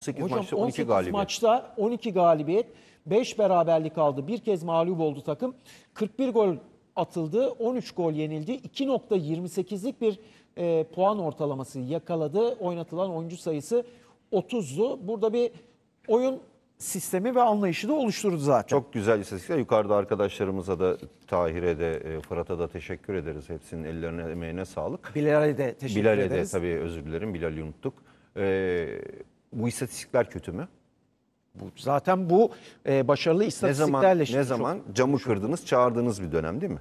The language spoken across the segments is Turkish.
8 Hocam, maçta 12 galibiyet. maçta 12 galibiyet, 5 beraberlik aldı. Bir kez mağlup oldu takım. 41 gol atıldı, 13 gol yenildi. 2.28'lik bir e, puan ortalaması yakaladı. Oynatılan oyuncu sayısı 30'du. Burada bir oyun sistemi ve anlayışı da oluşturdu zaten. Çok güzel istatistikler. Yukarıda arkadaşlarımıza da Tahir'e de e, Fırat'a da teşekkür ederiz. Hepsinin ellerine emeğine sağlık. Bilal'e de teşekkür Bilal'e ederiz. Bilal'e de tabii özür dilerim. Bilal'i unuttuk. Ee, bu istatistikler kötü mü? Bu, zaten bu e, başarılı istatistiklerle... Ne zaman, ne zaman çok... camı kırdınız, çağırdığınız bir dönem değil mi?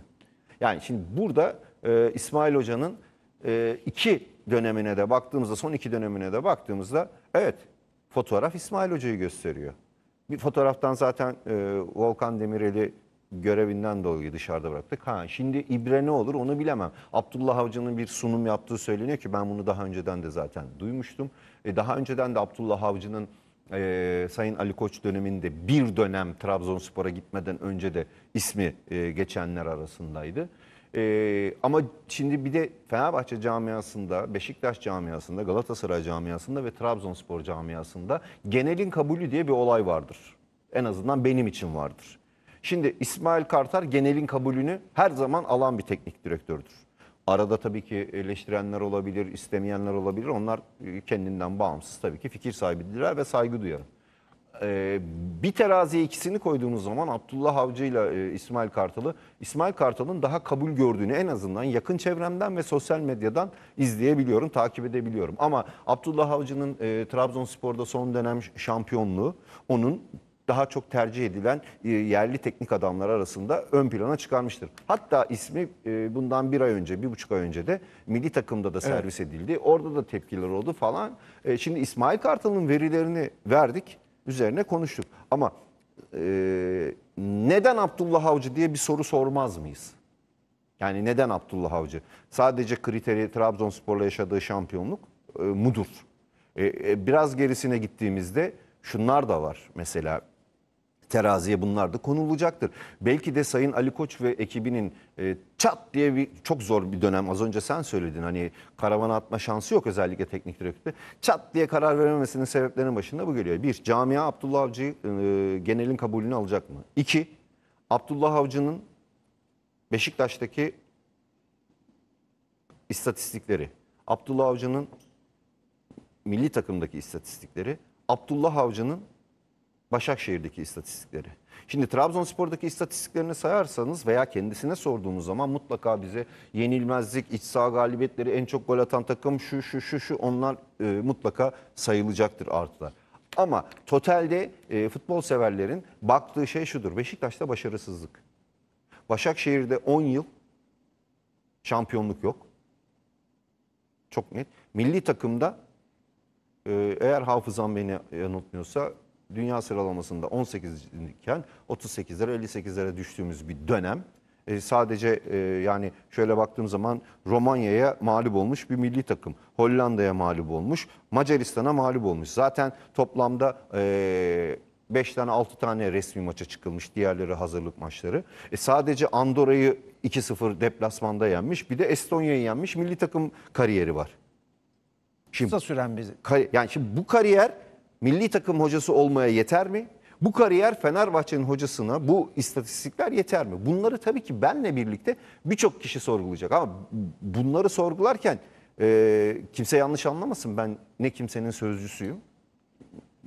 Yani şimdi burada e, İsmail Hoca'nın e, iki dönemine de baktığımızda, son iki dönemine de baktığımızda evet fotoğraf İsmail Hoca'yı gösteriyor. Bir fotoğraftan zaten e, Volkan Demirel'i görevinden dolayı dışarıda bıraktık. Ha, şimdi İbre ne olur onu bilemem. Abdullah Avcı'nın bir sunum yaptığı söyleniyor ki ben bunu daha önceden de zaten duymuştum. E, daha önceden de Abdullah Avcı'nın e, Sayın Ali Koç döneminde bir dönem Trabzonspor'a gitmeden önce de ismi e, geçenler arasındaydı. E, ama şimdi bir de Fenerbahçe camiasında, Beşiktaş camiasında, Galatasaray camiasında ve Trabzonspor camiasında genelin kabulü diye bir olay vardır. En azından benim için vardır. Şimdi İsmail Kartar genelin kabulünü her zaman alan bir teknik direktördür. Arada tabii ki eleştirenler olabilir, istemeyenler olabilir. Onlar e, kendinden bağımsız tabii ki fikir sahibidirler ve saygı duyarım. E, bir teraziye ikisini koyduğunuz zaman Abdullah Avcı ile e, İsmail Kartal'ı İsmail Kartal'ın daha kabul gördüğünü en azından yakın çevremden ve sosyal medyadan izleyebiliyorum, takip edebiliyorum. Ama Abdullah Avcı'nın Trabzonspor'da son dönem şampiyonluğu onun daha çok tercih edilen e, yerli teknik adamlar arasında ön plana çıkarmıştır. Hatta ismi e, bundan bir ay önce, bir buçuk ay önce de milli takımda da servis evet. edildi. Orada da tepkiler oldu falan. E, şimdi İsmail Kartal'ın verilerini verdik, üzerine konuştuk. Ama neden Abdullah Avcı diye bir soru sormaz mıyız? Yani neden Abdullah Avcı? Sadece kriteri Trabzonspor'la yaşadığı şampiyonluk e, mudur. biraz gerisine gittiğimizde şunlar da var. Mesela teraziye bunlar da konulacaktır. Belki de Sayın Ali Koç ve ekibinin e, çat diye bir çok zor bir dönem az önce sen söyledin hani karavana atma şansı yok özellikle teknik direktörde. Çat diye karar verememesinin sebeplerinin başında bu geliyor. Bir, camia Abdullah Avcı e, genelin kabulünü alacak mı? İki, Abdullah Avcı'nın Beşiktaş'taki istatistikleri, Abdullah Avcı'nın milli takımdaki istatistikleri, Abdullah Avcı'nın Başakşehir'deki istatistikleri. Şimdi Trabzonspor'daki istatistiklerini sayarsanız veya kendisine sorduğunuz zaman mutlaka bize yenilmezlik, iç saha galibiyetleri, en çok gol atan takım şu şu şu şu onlar e, mutlaka sayılacaktır artılar. Ama totalde e, futbol severlerin baktığı şey şudur. Beşiktaş'ta başarısızlık. Başakşehir'de 10 yıl şampiyonluk yok. Çok net. Milli takımda e, eğer hafızam beni yanıltmıyorsa dünya sıralamasında 18 iken 38'lere 58'lere düştüğümüz bir dönem. E, sadece e, yani şöyle baktığım zaman Romanya'ya mağlup olmuş bir milli takım. Hollanda'ya mağlup olmuş. Macaristan'a mağlup olmuş. Zaten toplamda e, 5 tane 6 tane resmi maça çıkılmış. Diğerleri hazırlık maçları. E, sadece Andorra'yı 2-0 deplasmanda yenmiş. Bir de Estonya'yı yenmiş. Milli takım kariyeri var. Şimdi, Kısa süren bizi. Yani şimdi bu kariyer milli takım hocası olmaya yeter mi? Bu kariyer Fenerbahçe'nin hocasına bu istatistikler yeter mi? Bunları tabii ki benle birlikte birçok kişi sorgulayacak ama bunları sorgularken e, kimse yanlış anlamasın. Ben ne kimsenin sözcüsüyüm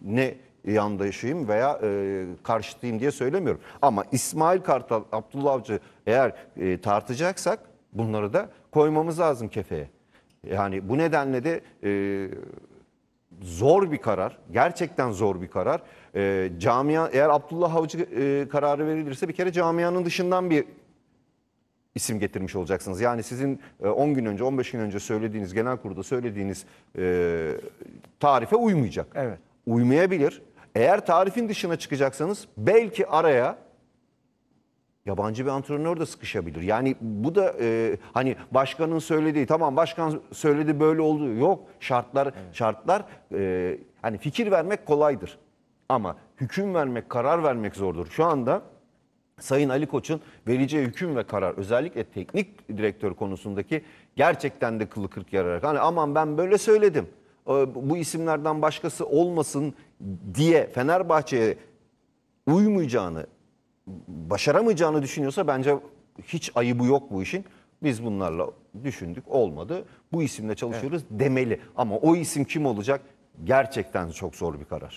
ne yandaşıyım veya e, karşıtıyım diye söylemiyorum. Ama İsmail Kartal, Abdullah Avcı eğer e, tartacaksak bunları da koymamız lazım kefeye. Yani bu nedenle de e, zor bir karar. Gerçekten zor bir karar. E, camia eğer Abdullah Avcı e, kararı verilirse bir kere camianın dışından bir isim getirmiş olacaksınız. Yani sizin 10 e, gün önce 15 gün önce söylediğiniz genel kurulda söylediğiniz e, tarife uymayacak. Evet. Uymayabilir. Eğer tarifin dışına çıkacaksanız belki araya yabancı bir antrenör de sıkışabilir. Yani bu da e, hani başkanın söylediği tamam başkan söyledi böyle oldu yok şartlar evet. şartlar e, hani fikir vermek kolaydır ama hüküm vermek karar vermek zordur. Şu anda Sayın Ali Koç'un vereceği hüküm ve karar özellikle teknik direktör konusundaki gerçekten de kılı kırk yararak hani aman ben böyle söyledim e, bu isimlerden başkası olmasın diye Fenerbahçe'ye uymayacağını başaramayacağını düşünüyorsa bence hiç ayıbı yok bu işin. Biz bunlarla düşündük olmadı. Bu isimle çalışıyoruz demeli. Ama o isim kim olacak gerçekten çok zor bir karar.